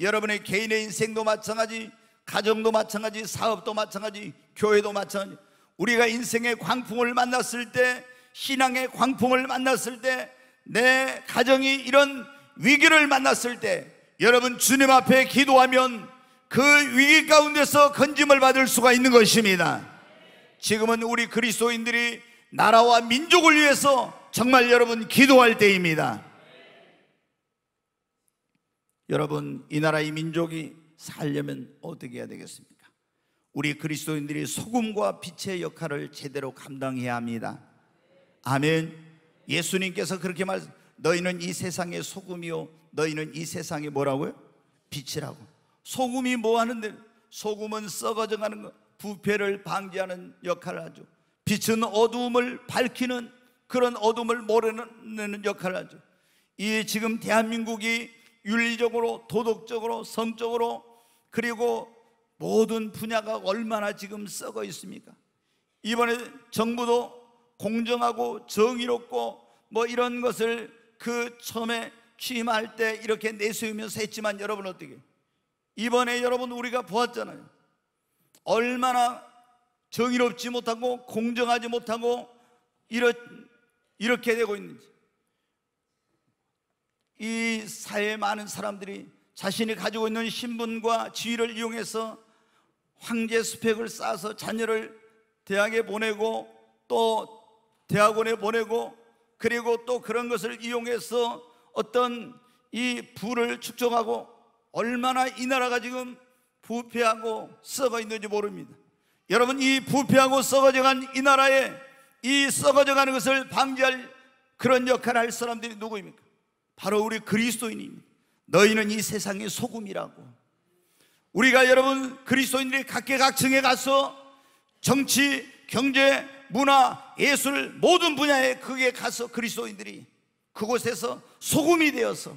여러분의 개인의 인생도 마찬가지, 가정도 마찬가지, 사업도 마찬가지, 교회도 마찬가지. 우리가 인생의 광풍을 만났을 때, 신앙의 광풍을 만났을 때, 내 가정이 이런 위기를 만났을 때, 여러분 주님 앞에 기도하면 그 위기 가운데서 건짐을 받을 수가 있는 것입니다. 지금은 우리 그리스도인들이 나라와 민족을 위해서 정말 여러분 기도할 때입니다. 여러분, 이 나라 이 민족이 살려면 어떻게 해야 되겠습니까? 우리 그리스도인들이 소금과 빛의 역할을 제대로 감당해야 합니다. 아멘. 예수님께서 그렇게 말 너희는 이 세상의 소금이요 너희는 이 세상의 뭐라고요? 빛이라고. 소금이 뭐 하는데 소금은 썩어져 가는 거 부패를 방지하는 역할을 하죠. 빛은 어두움을 밝히는 그런 어둠을 모르는 역할을 하죠. 이 지금 대한민국이 윤리적으로, 도덕적으로, 성적으로 그리고 모든 분야가 얼마나 지금 썩어 있습니까? 이번에 정부도 공정하고 정의롭고 뭐 이런 것을 그 처음에 취임할 때 이렇게 내세우면서 했지만 여러분 어떻게 이번에 여러분 우리가 보았잖아요. 얼마나 정의롭지 못하고 공정하지 못하고 이렇, 게 되고 있는지 이 사회의 많은 사람들이 자신이 가지고 있는 신분과 지위를 이용해서 황제 스펙을 쌓아서 자녀를 대학에 보내고 또 대학원에 보내고 그리고 또 그런 것을 이용해서 어떤 이 부를 축적하고 얼마나 이 나라가 지금 부패하고 썩어 있는지 모릅니다. 여러분 이 부패하고 썩어져간 이 나라에 이 썩어져가는 것을 방지할 그런 역할을 할 사람들이 누구입니까? 바로 우리 그리스도인입니다. 너희는 이 세상의 소금이라고. 우리가 여러분 그리스도인들이 각계각층에 가서 정치, 경제, 문화, 예술 모든 분야에 그게 가서 그리스도인들이 그곳에서 소금이 되어서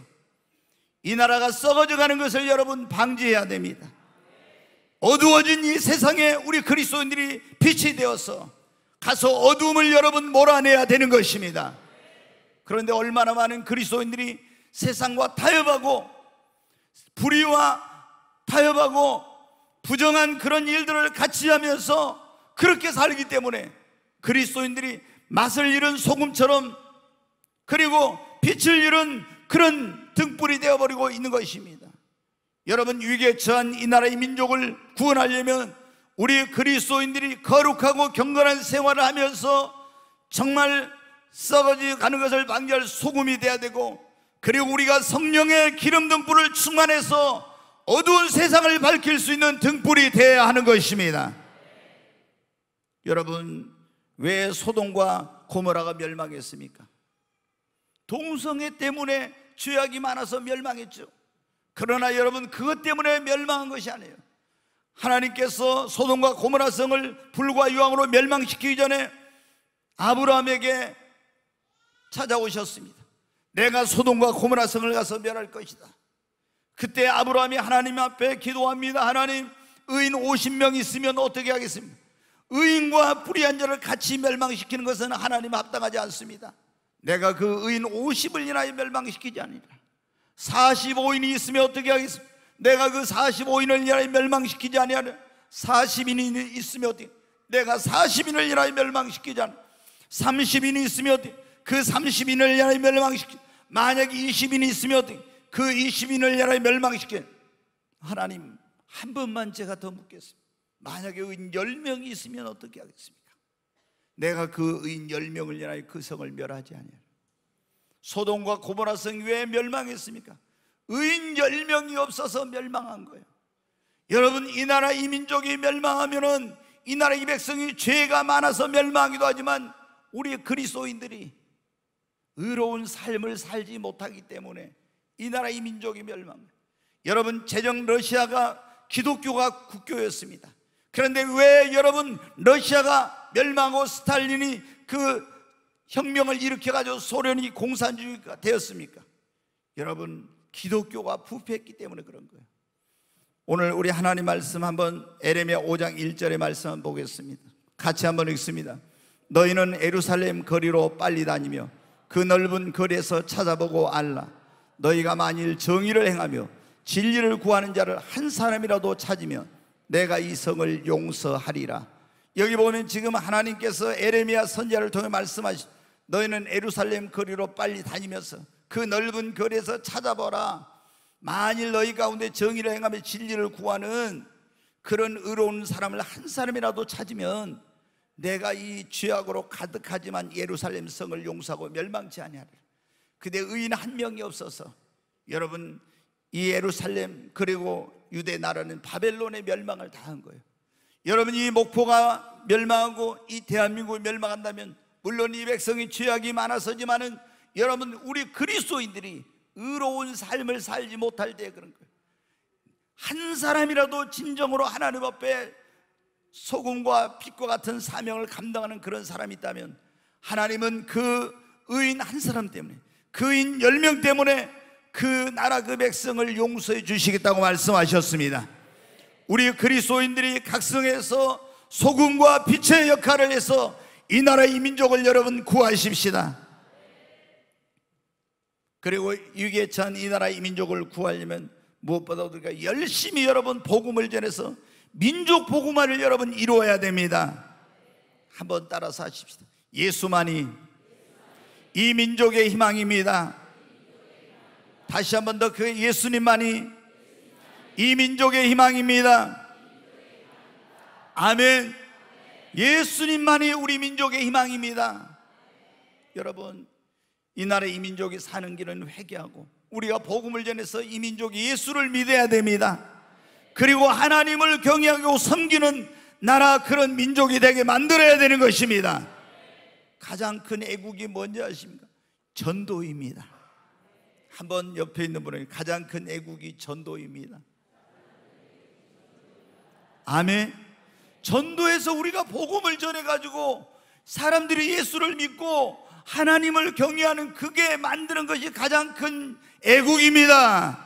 이 나라가 썩어져 가는 것을 여러분 방지해야 됩니다. 어두워진 이 세상에 우리 그리스도인들이 빛이 되어서 가서 어둠을 여러분 몰아내야 되는 것입니다. 그런데 얼마나 많은 그리스도인들이 세상과 타협하고 불의와 타협하고 부정한 그런 일들을 같이 하면서 그렇게 살기 때문에 그리스도인들이 맛을 잃은 소금처럼 그리고 빛을 잃은 그런 등불이 되어버리고 있는 것입니다. 여러분 위기에 처한 이 나라의 민족을 구원하려면 우리 그리스도인들이 거룩하고 경건한 생활을 하면서 정말 썩어지 가는 것을 방지할 소금이 돼야 되고 그리고 우리가 성령의 기름 등불을 충만해서 어두운 세상을 밝힐 수 있는 등불이 돼야 하는 것입니다. 여러분 왜 소돔과 고모라가 멸망했습니까? 동성애 때문에 죄악이 많아서 멸망했죠. 그러나 여러분 그것 때문에 멸망한 것이 아니에요. 하나님께서 소돔과 고모라 성을 불과 유황으로 멸망시키기 전에 아브라함에게 찾아오셨습니다. 내가 소돔과 고모라 성을 가서 멸할 것이다. 그때 아브라함이 하나님 앞에 기도합니다. 하나님, 의인 50명 있으면 어떻게 하겠습니까? 의인과 불의한 자를 같이 멸망시키는 것은 하나님 합당하지 않습니다. 내가 그 의인 50을 인하여 멸망시키지 아니라 45인이 있으면 어떻게 하겠습니까? 내가 그 45인을 인하여 멸망시키지 아니하려 40인이 있으면 어떻게 내가 40인을 인하여 멸망시키지 않아 30인이 있으면 어떻게 그 30인을 열하여 멸망시키 만약에 20인이 있으면 그 20인을 열하여 멸망시켜 하나님 한 번만 제가 더 묻겠습니다 만약에 의인 10명이 있으면 어떻게 하겠습니까? 내가 그 의인 10명을 열하여 그 성을 멸하지 아니하라 소돔과 고모라 성왜 멸망했습니까? 의인 10명이 없어서 멸망한 거예요 여러분 이 나라 이 민족이 멸망하면은 이 나라 이 백성이 죄가 많아서 멸망하기도 하지만 우리 그리스도인들이 의로운 삶을 살지 못하기 때문에 이 나라 의 민족이 멸망. 여러분 제정 러시아가 기독교가 국교였습니다. 그런데 왜 여러분 러시아가 멸망하고 스탈린이 그 혁명을 일으켜 가지고 소련이 공산주의가 되었습니까? 여러분 기독교가 부패했기 때문에 그런 거예요. 오늘 우리 하나님 말씀 한번 에레미야 5장 1절의 말씀 보겠습니다. 같이 한번 읽습니다. 너희는 에루살렘 거리로 빨리 다니며 그 넓은 거리에서 찾아보고 알라 너희가 만일 정의를 행하며 진리를 구하는 자를 한 사람이라도 찾으면 내가 이 성을 용서하리라 여기 보면 지금 하나님께서 에레미야 선자를 통해 말씀하신 너희는 에루살렘 거리로 빨리 다니면서 그 넓은 거리에서 찾아보라 만일 너희 가운데 정의를 행하며 진리를 구하는 그런 의로운 사람을 한 사람이라도 찾으면 내가 이 죄악으로 가득하지만 예루살렘 성을 용서하고 멸망치 아니하리라. 그대 의인 한 명이 없어서 여러분 이 예루살렘 그리고 유대 나라는 바벨론의 멸망을 다 한 거예요. 여러분 이 목포가 멸망하고 이 대한민국이 멸망한다면 물론 이 백성이 죄악이 많아서지만은 여러분 우리 그리스도인들이 의로운 삶을 살지 못할 때 그런 거예요. 한 사람이라도 진정으로 하나님 앞에 소금과 빛과 같은 사명을 감당하는 그런 사람이 있다면 하나님은 그 의인 한 사람 때문에 그인 열 명 때문에 그 나라 그 백성을 용서해 주시겠다고 말씀하셨습니다. 우리 그리스도인들이 각성해서 소금과 빛의 역할을 해서 이 나라 이 민족을 여러분 구하십시다. 그리고 유기에 찬이 나라 이 민족을 구하려면 무엇보다 우리가 열심히 여러분 복음을 전해서 민족 복음화를 여러분 이루어야 됩니다. 한번 따라서 하십시다. 예수만이 이 민족의 희망입니다. 다시 한번 더 그 예수님만이 이 민족의 희망입니다. 아멘. 예수님만이 우리 민족의 희망입니다. 여러분, 이 나라 이 민족이 사는 길은 회개하고 우리가 복음을 전해서 이 민족이 예수를 믿어야 됩니다. 그리고 하나님을 경외하고 섬기는 나라 그런 민족이 되게 만들어야 되는 것입니다. 가장 큰 애국이 뭔지 아십니까? 전도입니다. 한번 옆에 있는 분에게 가장 큰 애국이 전도입니다. 아멘. 전도에서 우리가 복음을 전해 가지고 사람들이 예수를 믿고 하나님을 경외하는 그게 만드는 것이 가장 큰 애국입니다.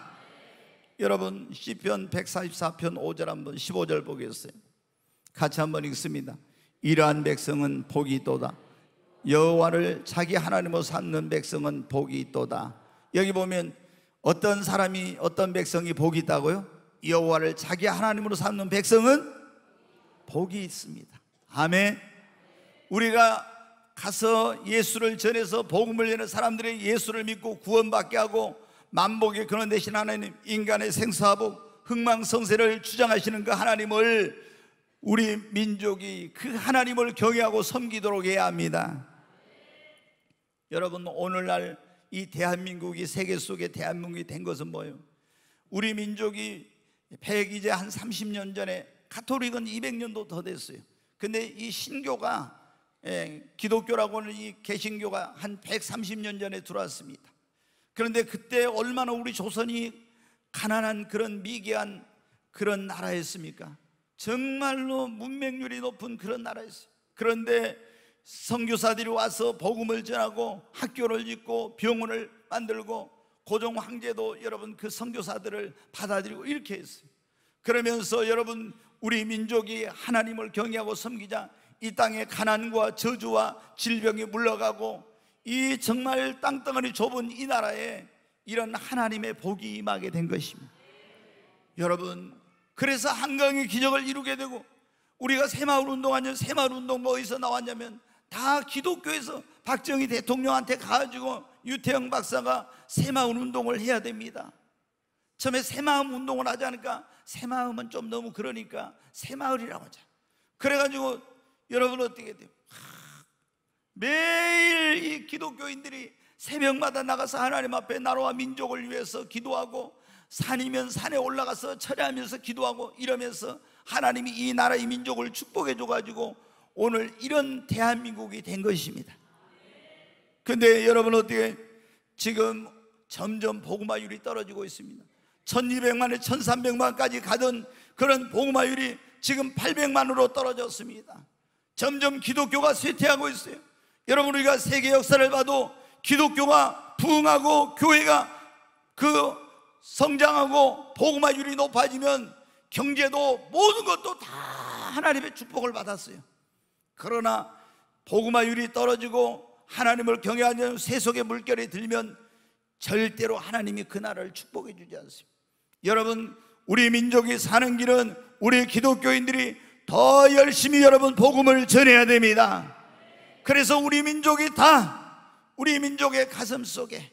여러분 시편 144편 5절 한번 15절 보겠어요 같이 한번 읽습니다 이러한 백성은 복이 있도다 여호와를 자기 하나님으로 삼는 백성은 복이 있도다 여기 보면 어떤 사람이 어떤 백성이 복이 있다고요? 여호와를 자기 하나님으로 삼는 백성은 복이 있습니다 아멘 우리가 가서 예수를 전해서 복음을 내는 사람들이 예수를 믿고 구원받게 하고 만복의 근원 대신 하나님 인간의 생사복 흥망성세를 주장하시는 그 하나님을 우리 민족이 그 하나님을 경외하고 섬기도록 해야 합니다. 여러분 오늘날 이 대한민국이 세계 속의 대한민국이 된 것은 뭐예요? 우리 민족이 100 이제 한 30년 전에 가톨릭은 200년도 더 됐어요. 근데 이 신교가 예, 기독교라고 는이 개신교가 한 130년 전에 들어왔습니다. 그런데 그때 얼마나 우리 조선이 가난한 그런 미개한 그런 나라였습니까? 정말로 문맹률이 높은 그런 나라였어요. 그런데 선교사들이 와서 복음을 전하고 학교를 짓고 병원을 만들고 고종 황제도 여러분 그 선교사들을 받아들이고 이렇게 했어요. 그러면서 여러분 우리 민족이 하나님을 경외하고 섬기자 이 땅에 가난과 저주와 질병이 물러가고 이 정말 땅덩어리 좁은 이 나라에 이런 하나님의 복이 임하게 된 것입니다. 여러분, 그래서 한강의 기적을 이루게 되고 우리가 새마을 운동하냐, 새마을 운동 뭐 어디서 나왔냐면 다 기독교에서 박정희 대통령한테 가지고 유태영 박사가 새마을 운동을 해야 됩니다. 처음에 새마음 운동을 하지 않을까? 새마음은 좀 너무 그러니까 새마을이라고 하자. 그래가지고 여러분 어떻게 돼요? 매일 이 기독교인들이 새벽마다 나가서 하나님 앞에 나라와 민족을 위해서 기도하고 산이면 산에 올라가서 철회하면서 기도하고 이러면서 하나님이 이 나라 이 민족을 축복해 줘가지고 오늘 이런 대한민국이 된 것입니다. 근데 여러분 어떻게 지금 점점 복음화율이 떨어지고 있습니다. 1200만에 1300만까지 가던 그런 복음화율이 지금 800만으로 떨어졌습니다. 점점 기독교가 쇠퇴하고 있어요. 여러분 우리가 세계 역사를 봐도 기독교가 부흥하고 교회가 그 성장하고 복음화율이 높아지면 경제도 모든 것도 다 하나님의 축복을 받았어요. 그러나 복음화율이 떨어지고 하나님을 경외하는 세속의 물결이 들면 절대로 하나님이 그 나라를 축복해 주지 않습니다. 여러분 우리 민족이 사는 길은 우리 기독교인들이 더 열심히 여러분 복음을 전해야 됩니다. 그래서 우리 민족이 다 우리 민족의 가슴 속에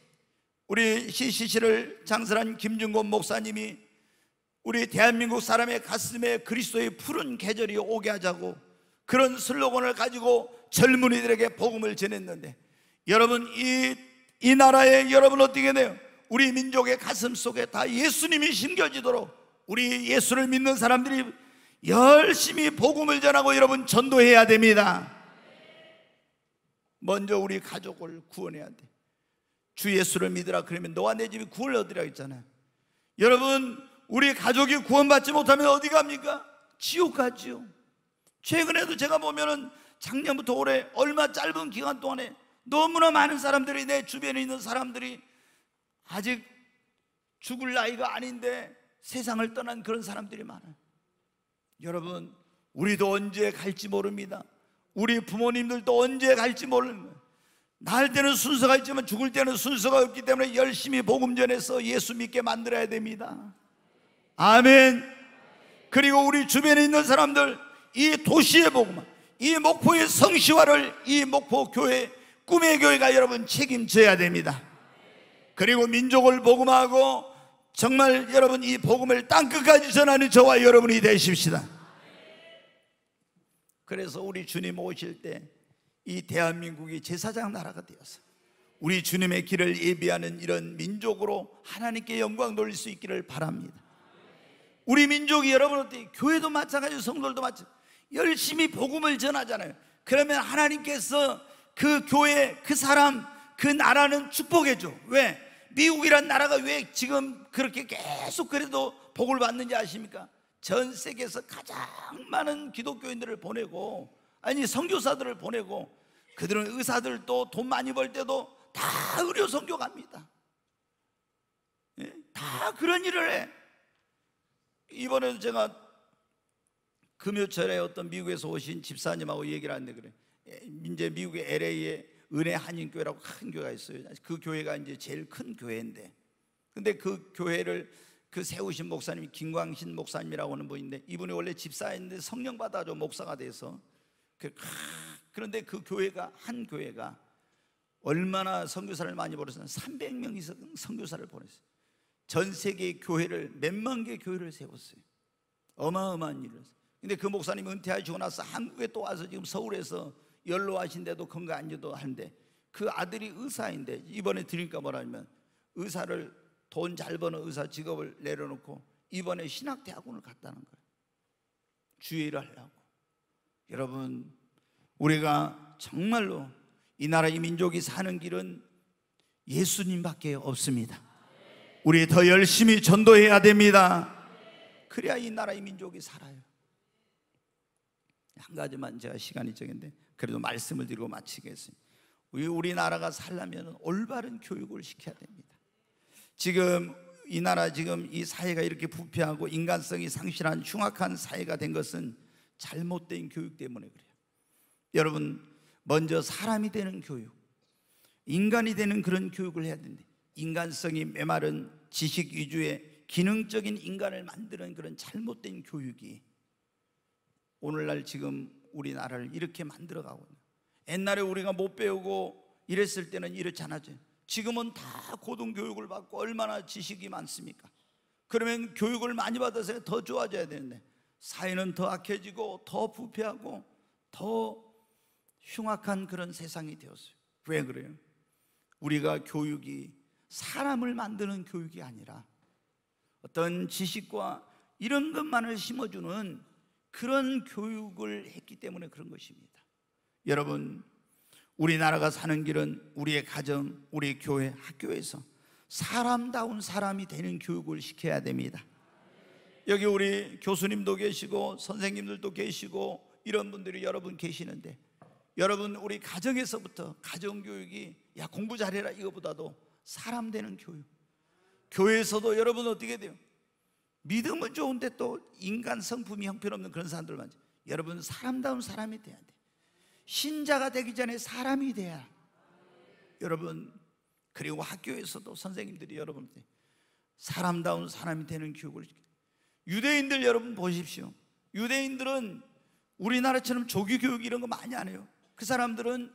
우리 시시시를 장설한 김준곤 목사님이 우리 대한민국 사람의 가슴에 그리스도의 푸른 계절이 오게 하자고 그런 슬로건을 가지고 젊은이들에게 복음을 전했는데 여러분 이, 이 나라에 여러분 어떻게 돼요? 우리 민족의 가슴 속에 다 예수님이 심겨지도록 우리 예수를 믿는 사람들이 열심히 복음을 전하고 여러분 전도해야 됩니다 먼저 우리 가족을 구원해야 돼. 주 예수를 믿으라 그러면 너와 내 집이 구원을 얻으라 했잖아요. 여러분, 우리 가족이 구원받지 못하면 어디 갑니까? 지옥 가지요. 최근에도 제가 보면은 작년부터 올해 얼마 짧은 기간 동안에 너무나 많은 사람들이 내 주변에 있는 사람들이 아직 죽을 나이가 아닌데 세상을 떠난 그런 사람들이 많아요. 여러분, 우리도 언제 갈지 모릅니다. 우리 부모님들도 언제 갈지 모르는 날 때는 순서가 있지만 죽을 때는 순서가 없기 때문에 열심히 복음 전해서 예수 믿게 만들어야 됩니다. 아멘. 그리고 우리 주변에 있는 사람들 이 도시의 복음, 이 목포의 성시화를 이 목포 교회 꿈의 교회가 여러분 책임져야 됩니다. 그리고 민족을 복음하고 정말 여러분 이 복음을 땅 끝까지 전하는 저와 여러분이 되십시다. 그래서 우리 주님 오실 때 이 대한민국이 제사장 나라가 되어서 우리 주님의 길을 예비하는 이런 민족으로 하나님께 영광 돌릴 수 있기를 바랍니다. 우리 민족이 여러분 어때 교회도 마찬가지 성도들도 마찬가지 열심히 복음을 전하잖아요. 그러면 하나님께서 그 교회, 그 사람, 그 나라는 축복해 줘. 왜? 미국이란 나라가 왜 지금 그렇게 계속 그래도 복을 받는지 아십니까? 전 세계에서 가장 많은 기독교인들을 보내고 아니 선교사들을 보내고 그들은 의사들도 돈 많이 벌 때도 다 의료 선교 갑니다. 예? 다 그런 일을 해. 이번에도 제가 금요철에 어떤 미국에서 오신 집사님하고 얘기를 하는데 그래. 예, 이제 미국의 LA에 은혜 한인교회라고 큰 교회가 있어요. 그 교회가 이제 제일 큰 교회인데. 근데 그 교회를 그 세우신 목사님이 김광신 목사님이라고 하는 분인데 이분이 원래 집사였는데 성령 받아줘 목사가 돼서 그, 그런데 그 교회가 한 교회가 얼마나 선교사를 많이 보냈어요? 300명이 상 선교사를 보냈어요. 전 세계 교회를 몇만 개 교회를 세웠어요. 어마어마한 일을 했어 근데 그목사님 은퇴하시고 나서 한국에 또 와서 지금 서울에서 연로하신데도 건강 안 좋도 한데 그 아들이 의사인데 이번에 드릴까 뭐라면 하 의사를 돈잘 버는 의사 직업을 내려놓고 이번에 신학대학원을 갔다는 거예요. 주의를 하려고. 여러분, 우리가 정말로 이 나라 이 민족이 사는 길은 예수님밖에 없습니다. 우리 더 열심히 전도해야 됩니다. 그래야 이 나라 이 민족이 살아요. 한 가지만 제가 시간이 적인데 그래도 말씀을 드리고 마치겠습니다. 우리나라가 살려면 올바른 교육을 시켜야 됩니다. 지금 이 나라 지금 이 사회가 이렇게 부패하고 인간성이 상실한 흉악한 사회가 된 것은 잘못된 교육 때문에 그래요. 여러분 먼저 사람이 되는 교육, 인간이 되는 그런 교육을 해야 되는 인간성이 메마른 지식 위주의 기능적인 인간을 만드는 그런 잘못된 교육이 오늘날 지금 우리나라를 이렇게 만들어가고 옛날에 우리가 못 배우고 이랬을 때는 이렇지 않았죠. 지금은 다 고등교육을 받고 얼마나 지식이 많습니까? 그러면 교육을 많이 받아서 더 좋아져야 되는데 사회는 더 악해지고 더 부패하고 더 흉악한 그런 세상이 되었어요. 왜 그래요? 우리가 교육이 사람을 만드는 교육이 아니라 어떤 지식과 이런 것만을 심어주는 그런 교육을 했기 때문에 그런 것입니다. 여러분, 우리나라가 사는 길은 우리의 가정, 우리 교회, 학교에서 사람다운 사람이 되는 교육을 시켜야 됩니다. 여기 우리 교수님도 계시고 선생님들도 계시고 이런 분들이 여러분 계시는데 여러분 우리 가정에서부터 가정 교육이 야 공부 잘해라 이거보다도 사람 되는 교육. 교회에서도 여러분 어떻게 돼요? 믿음은 좋은데 또 인간 성품이 형편없는 그런 사람들 만 여러분 사람다운 사람이 돼야 돼. 신자가 되기 전에 사람이 돼야 여러분 그리고 학교에서도 선생님들이 여러분들 사람다운 사람이 되는 교육을 유대인들 여러분 보십시오. 유대인들은 우리나라처럼 조기 교육 이런 거 많이 안 해요. 그 사람들은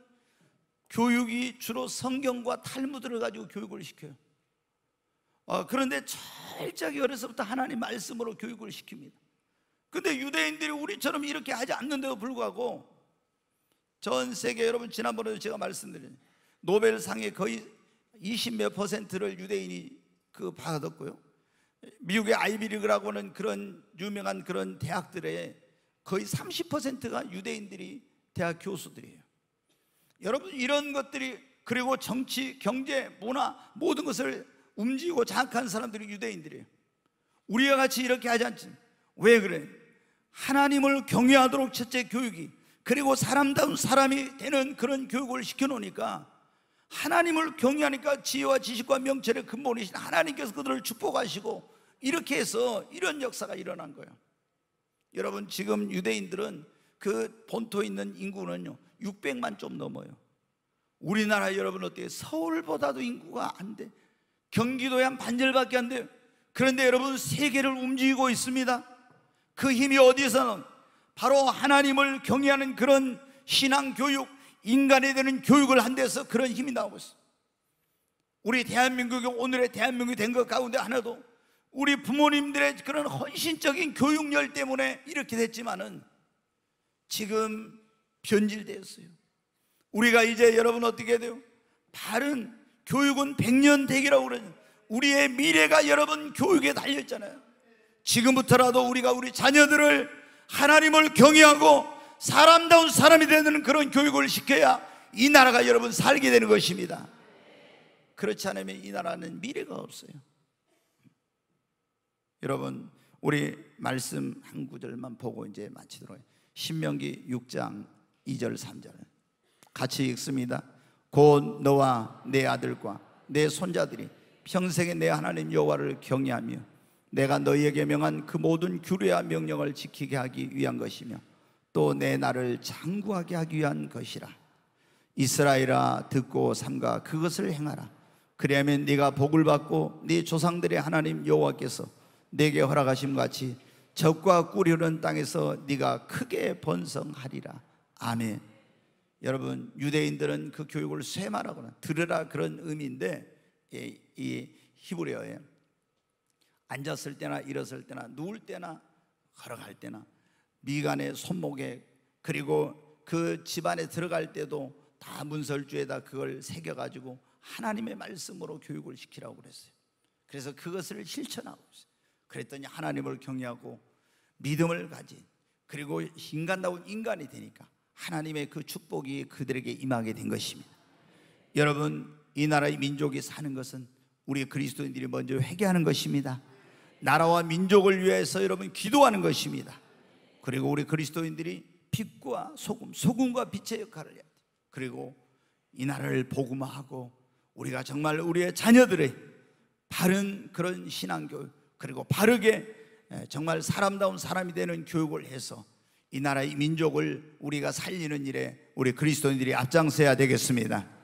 교육이 주로 성경과 탈무드를 가지고 교육을 시켜요. 어, 그런데 철저하게 어려서부터 하나님 말씀으로 교육을 시킵니다. 근데 유대인들이 우리처럼 이렇게 하지 않는데도 불구하고 전 세계 여러분 지난번에도 제가 말씀드린 노벨상의 거의 20몇 퍼센트를 유대인이 그 받았고요. 미국의 아이비리그라고는 하 그런 유명한 그런 대학들의 거의 30%가 유대인들이 대학 교수들이에요. 여러분 이런 것들이 그리고 정치, 경제, 문화 모든 것을 움직이고 장악한 사람들이 유대인들이에요. 우리와 같이 이렇게 하지 않지. 왜 그래? 하나님을 경외하도록 첫째 교육이 그리고 사람다운 사람이 되는 그런 교육을 시켜놓으니까 하나님을 경외하니까 지혜와 지식과 명철의 근본이신 하나님께서 그들을 축복하시고 이렇게 해서 이런 역사가 일어난 거예요. 여러분 지금 유대인들은 그 본토에 있는 인구는요 600만 좀 넘어요. 우리나라 여러분 어때요? 서울보다도 인구가 안 돼. 경기도에 한 반절밖에 안 돼요. 그런데 여러분 세계를 움직이고 있습니다. 그 힘이 어디서는 바로 하나님을 경외하는 그런 신앙 교육, 인간이 되는 교육을 한 데서 그런 힘이 나오고 있어. 우리 대한민국이 오늘의 대한민국이 된 것 가운데 하나도 우리 부모님들의 그런 헌신적인 교육열 때문에 이렇게 됐지만은 지금 변질되었어요. 우리가 이제 여러분 어떻게 돼요? 바른 교육은 백년 대기라고 그러죠. 우리의 미래가 여러분 교육에 달려있잖아요. 지금부터라도 우리가 우리 자녀들을 하나님을 경외하고 사람다운 사람이 되는 그런 교육을 시켜야 이 나라가 여러분 살게 되는 것입니다. 그렇지 않으면 이 나라는 미래가 없어요. 여러분, 우리 말씀 한 구절만 보고 이제 마치도록 해요. 신명기 6장 2절 3절 같이 읽습니다. 곧 너와 내 아들과 내 손자들이 평생에 내 하나님 여호와를 경외하며 내가 너희에게 명한 그 모든 규례와 명령을 지키게 하기 위한 것이며 또 내 나를 장구하게 하기 위한 것이라 이스라엘아 듣고 삼가 그것을 행하라 그리하면 네가 복을 받고 네 조상들의 하나님 여호와께서 내게 허락하심 같이 적과 꿀이 흐는 땅에서 네가 크게 번성하리라 아멘 여러분 유대인들은 그 교육을 쇠마라거 들으라 그런 의미인데 예, 이 히브리어예요 앉았을 때나 일었을 때나 누울 때나 걸어갈 때나 미간에 손목에 그리고 그 집안에 들어갈 때도 다 문설주에다 그걸 새겨가지고 하나님의 말씀으로 교육을 시키라고 그랬어요. 그래서 그것을 실천하고 있어요. 그랬더니 하나님을 경외하고 믿음을 가진 그리고 인간다운 인간이 되니까 하나님의 그 축복이 그들에게 임하게 된 것입니다. 여러분, 이 나라의 민족이 사는 것은 우리 그리스도인들이 먼저 회개하는 것입니다. 나라와 민족을 위해서 여러분 기도하는 것입니다. 그리고 우리 그리스도인들이 빛과 소금, 소금과 빛의 역할을 해야 돼. 그리고 이 나라를 복음화하고 우리가 정말 우리의 자녀들의 바른 그런 신앙 교육 그리고 바르게 정말 사람다운 사람이 되는 교육을 해서 이 나라의 민족을 우리가 살리는 일에 우리 그리스도인들이 앞장서야 되겠습니다.